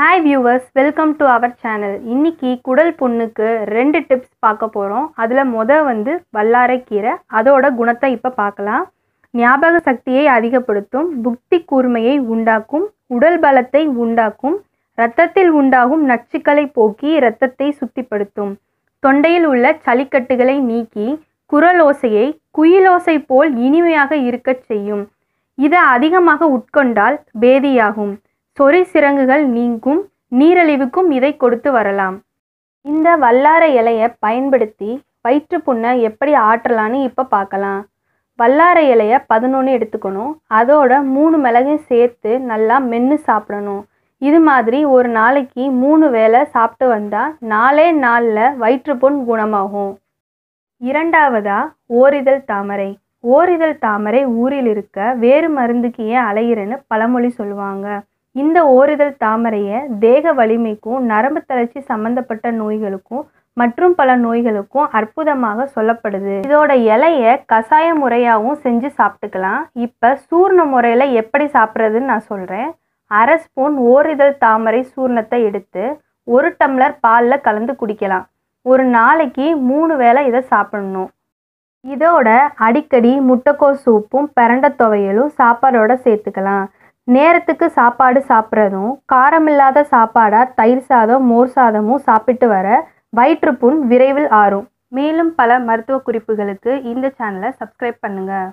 hi viewers welcome to our channel இன்றைக்கி குடல் புண்ணுக்கு ரெண்டு டிப்ஸ் பார்க்க போகிறோம் அதில் மொதல் வந்து வல்லாரைக்கீரை அதோட குணத்தை இப்போ பார்க்கலாம் ஞாபக சக்தியை அதிகப்படுத்தும் புக்தி கூர்மையை உண்டாக்கும் உடல் பலத்தை உண்டாக்கும் இரத்தத்தில் உண்டாகும் நச்சுக்களை போக்கி இரத்தத்தை சுத்திப்படுத்தும் தொண்டையில் உள்ள சளிக்கட்டுகளை நீக்கி குரலோசையை குயிலோசை போல் இனிமையாக இருக்கச் செய்யும் இதை அதிகமாக உட்கொண்டால் பேதியாகும் சொறி சிறங்குகள் நீங்கும் நீரழிவுக்கும் இதை கொடுத்து வரலாம் இந்த வல்லார இலையை பயன்படுத்தி வயிற்றுப்புண்ணை எப்படி ஆற்றலான்னு இப்போ பார்க்கலாம் வல்லார இலையை பதினொன்று எடுத்துக்கணும் அதோட மூணு மிளகையும் சேர்த்து நல்லா மென்று சாப்பிடணும் இது மாதிரி ஒரு நாளைக்கு மூணு வேளை சாப்பிட்டு வந்தால் நாலே நாளில் வயிற்றுப்புண் குணமாகும் இரண்டாவதா ஓரிதழ் தாமரை ஓரிதழ் தாமரை ஊரில் இருக்க வேறு மருந்துக்கு ஏன் அலையிறேன்னு பழமொழி சொல்லுவாங்க இந்த ஓரிதழ் தாமரையை தேக வலிமைக்கும் நரம்பு தளர்ச்சி சம்பந்தப்பட்ட நோய்களுக்கும் மற்றும் பல நோய்களுக்கும் அற்புதமாக சொல்லப்படுது இதோட இலைய கசாய முறையாகவும் செஞ்சு சாப்பிட்டுக்கலாம் இப்போ சூர்ண முறையில் எப்படி சாப்பிட்றதுன்னு நான் சொல்கிறேன் அரை ஸ்பூன் ஓரிதழ் தாமரை சூர்ணத்தை எடுத்து ஒரு டம்ளர் பாலில் கலந்து குடிக்கலாம் ஒரு நாளைக்கு மூணு வேளை இதை சாப்பிடணும் இதோட அடிக்கடி முட்டைக்கோஸ் சூப்பும் பரண்ட துவையலும் சாப்பாடோட சேர்த்துக்கலாம் நேரத்துக்கு சாப்பாடு சாப்பிட்றதும் காரமில்லாத சாப்பாடாக தயிர் சாதம் மோர் சாதமும் சாப்பிட்டு வர வயிற்றுப்புண் விரைவில் ஆறும் மேலும் பல மருத்துவ குறிப்புகளுக்கு இந்த சேனலை சப்ஸ்கிரைப் பண்ணுங்கள்